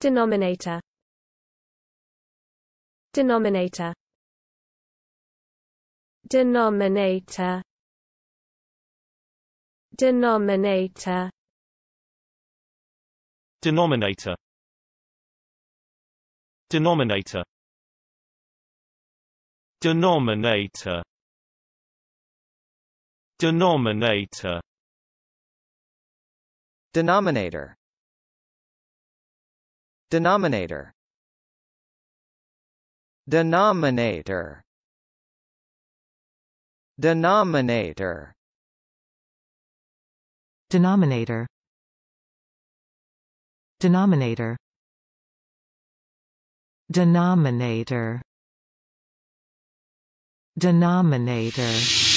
denominator denominator denominator denominator denominator denominator denominator denominator denominator Denominator Denominator Denominator Denominator Denominator Denominator Denominator